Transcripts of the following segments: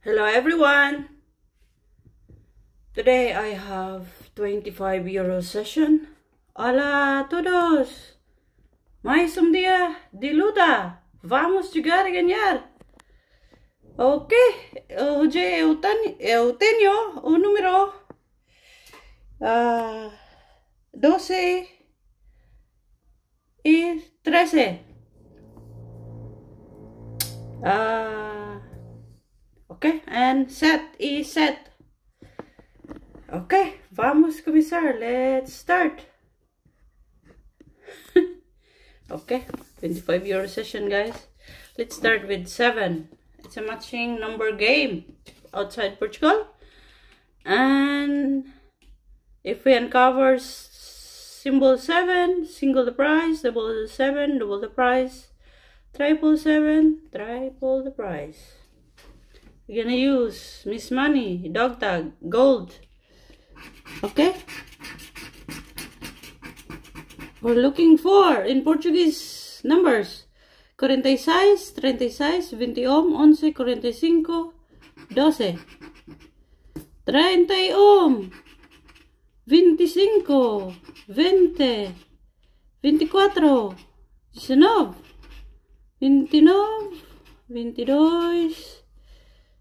Hello everyone! Today I have 25 euro session. Hola todos! Mais um dia de luta! Vamos chegar a ganhar! Ok, hoje eu, ten, eu tenho o número uh, ah, 12 e 13. Uh, ah, Okay, and set is set. Okay, vamos comissar. Let's start. okay, 25 euro session, guys. Let's start with 7. It's a matching number game outside Portugal. And if we uncover symbol 7, single the price, double the 7, double the price, Triple seven, triple the price. You're gonna use Miss Money, Dog Tag, Gold. Okay? We're looking for in Portuguese numbers. 46, 36, 21, 11, 45, 12. 31, 25, 20, 24, 19, 29, 22,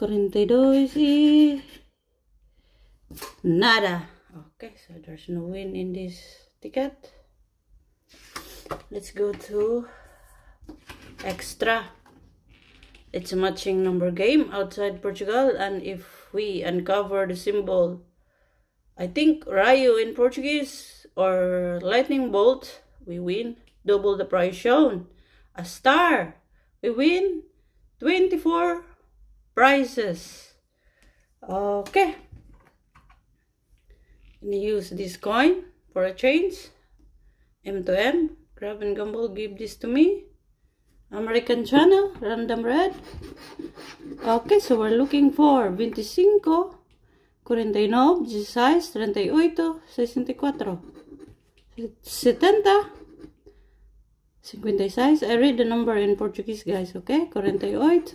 42 is nada okay so there's no win in this ticket let's go to extra it's a matching number game outside Portugal and if we uncover the symbol I think Rayo in Portuguese or lightning bolt we win double the price shown a star we win 24 prices. Okay. And use this coin for a change. M to M. Grab and Gumball give this to me. American Channel, Random Red. Okay, so we're looking for 25, 49, 16, 38, 64, 70, 56. I read the number in Portuguese, guys, okay? 48,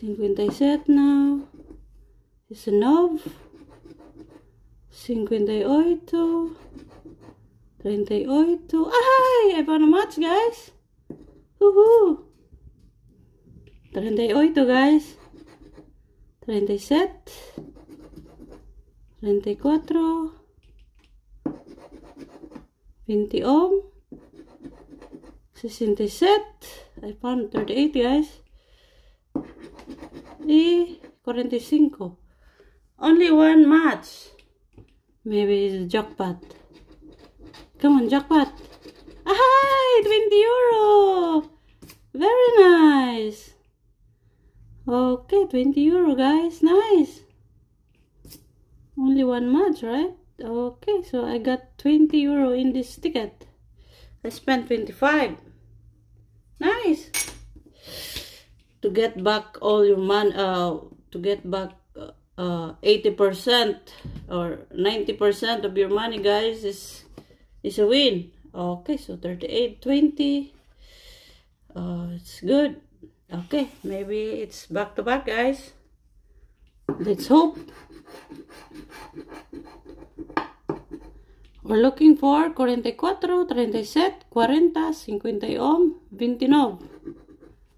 57 now. na, 19, 58, 38. Ay! I found a match, guys! Woohoo! 38, guys. 37, 34, 20 ohm, 67. I found 38, guys. y 45 only one match maybe it's jackpot come on jackpot ah 20 euro very nice okay 20 euro guys nice only one match right okay so i got 20 euro in this ticket i spent 25 nice to get back all your money uh, to get back 80% uh, or 90% of your money guys is is a win okay so 38 20 uh, it's good okay maybe it's back to back guys let's hope we're looking for 44 37 40 51 29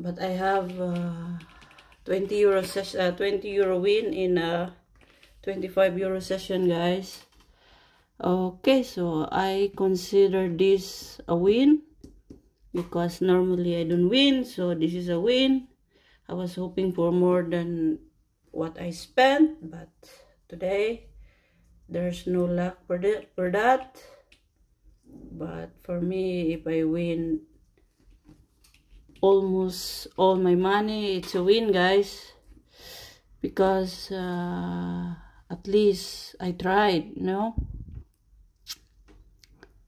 but I have uh, 20 euro uh, 20 euro win in a 25 euro session guys okay so I consider this a win because normally I don't win so this is a win I was hoping for more than what I spent but today there's no luck for that but for me if I win almost all my money it's a win guys because uh, at least I tried you know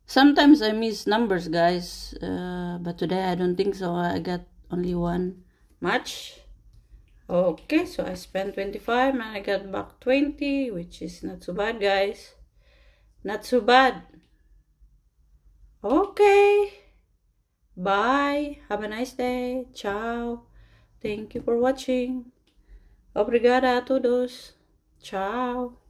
sometimes I miss numbers guys uh, but today I don't think so I got only one match okay so I spent 25 and I got back 20 which is not so bad guys not so bad okay Bye. Have a nice day. Tchau. Thank you for watching. Obrigada a todos. Tchau.